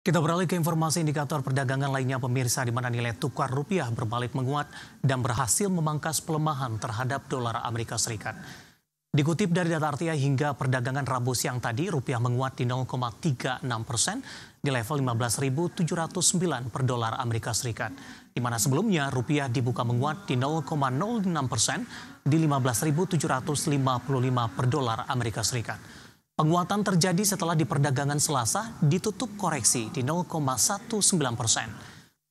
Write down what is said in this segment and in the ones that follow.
Kita beralih ke informasi indikator perdagangan lainnya pemirsa di mana nilai tukar rupiah berbalik menguat dan berhasil memangkas pelemahan terhadap dolar Amerika Serikat. Dikutip dari data RTI hingga perdagangan Rabu siang tadi, rupiah menguat di 0,36 persen di level 15.709 per dolar Amerika Serikat. Di mana sebelumnya rupiah dibuka menguat di 0,06 persen di 15.755 per dolar Amerika Serikat. Penguatan terjadi setelah di perdagangan Selasa ditutup koreksi di 0,19 persen.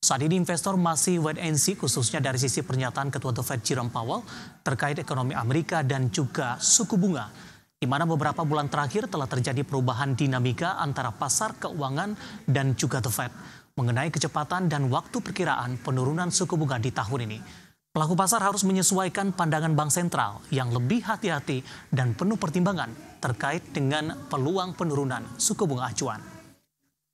Saat ini investor masih wait and see khususnya dari sisi pernyataan Ketua The Fed Jerome Powell terkait ekonomi Amerika dan juga suku bunga di mana beberapa bulan terakhir telah terjadi perubahan dinamika antara pasar keuangan dan juga The Fed mengenai kecepatan dan waktu perkiraan penurunan suku bunga di tahun ini. Pelaku pasar harus menyesuaikan pandangan bank sentral yang lebih hati-hati dan penuh pertimbangan terkait dengan peluang penurunan suku bunga acuan.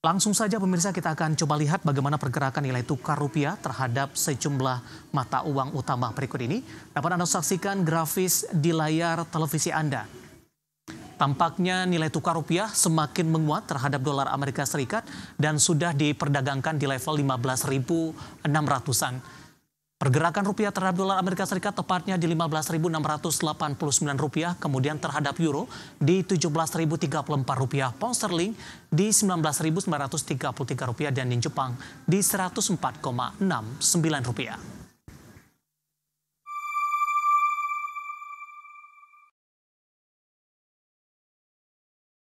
Langsung saja pemirsa kita akan coba lihat bagaimana pergerakan nilai tukar rupiah terhadap sejumlah mata uang utama berikut ini. Dapat Anda saksikan grafis di layar televisi Anda. Tampaknya nilai tukar rupiah semakin menguat terhadap dolar Amerika Serikat dan sudah diperdagangkan di level 15.600-an. Pergerakan rupiah terhadap dolar Amerika Serikat tepatnya di 15.689 rupiah, kemudian terhadap euro di 17.034 rupiah, pound sterling di 19.933 rupiah, dan di Jepang di 104,69 rupiah.